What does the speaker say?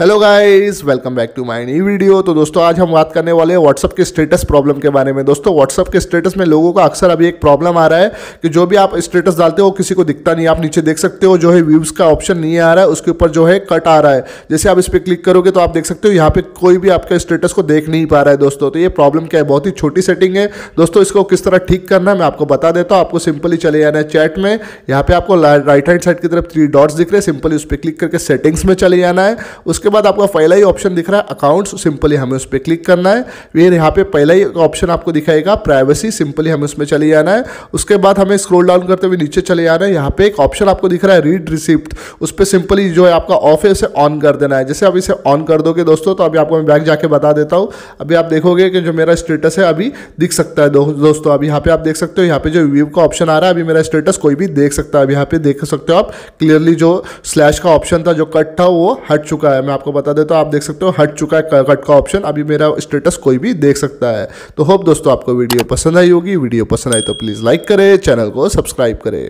hello guys welcome back to my new video तो दोस्तों आज हम बात करने वाले हैं व्हाट्सअप के स्टेटस प्रॉब्लम के बारे में दोस्तों व्हाट्सअप के स्टेटस में लोगों का अक्सर अभी एक प्रॉब्लम आ रहा है कि जो भी आप स्टेटस डालते हो किसी को दिखता नहीं आप नीचे देख सकते हो जो है व्यूज़ का ऑप्शन नहीं आ रहा है उसके ऊपर जो है कट आ रहा है जैसे आप इस पर क्लिक करोगे तो आप देख सकते हो यहाँ पर कोई भी आपका स्टेटस को देख नहीं पा रहा है दोस्तों तो ये प्रॉब्लम क्या है बहुत ही छोटी सेटिंग है दोस्तों इसको किस तरह ठीक करना है मैं आपको बता देता हूँ आपको सिंपली चले जाना है चैट में यहाँ पर आपको राइट हैंड साइड की तरफ थ्री डॉट्स दिख रहे हैं सिंपली उस पर क्लिक करके सेटिंग्स में चले जाना है उसके उसके बाद आपका पहला ही ऑप्शन दिख रहा है अकाउंट्स सिंपली हमें उस पर क्लिक करना है फिर यहाँ पे पहला ही ऑप्शन आपको दिखाएगा प्राइवेसी सिंपली हमें उसमें चले जाना है उसके बाद हमें स्क्रोल डाउन करते हुए नीचे चले जाना है यहाँ पे एक ऑप्शन आपको दिख रहा है रीड रिसिप्ट उस पर सिंपली जो है आपका ऑफ है ऑन कर देना है जैसे आप इसे ऑन कर दोगे दोस्तों तो अभी आपको मैं बैग जाके बता देता हूँ अभी आप देखोगे कि जो मेरा स्टेटस है अभी दिख सकता है दोस्तों अभी यहाँ पे आप देख सकते हो यहाँ पे जो व्यू का ऑप्शन आ रहा है अभी मेरा स्टेटस कोई भी देख सकता है अभी यहाँ पे देख सकते हो आप क्लियरली जो स्लैश का ऑप्शन था जो कट था वो हट चुका है मैं मैं आपको बता देता तो हूँ आप देख सकते हो हट चुका है कट का ऑप्शन अभी मेरा स्टेटस कोई भी देख सकता है तो होप दोस्तों आपको वीडियो पसंद आई होगी वीडियो पसंद आई तो प्लीज़ लाइक करें चैनल को सब्सक्राइब करें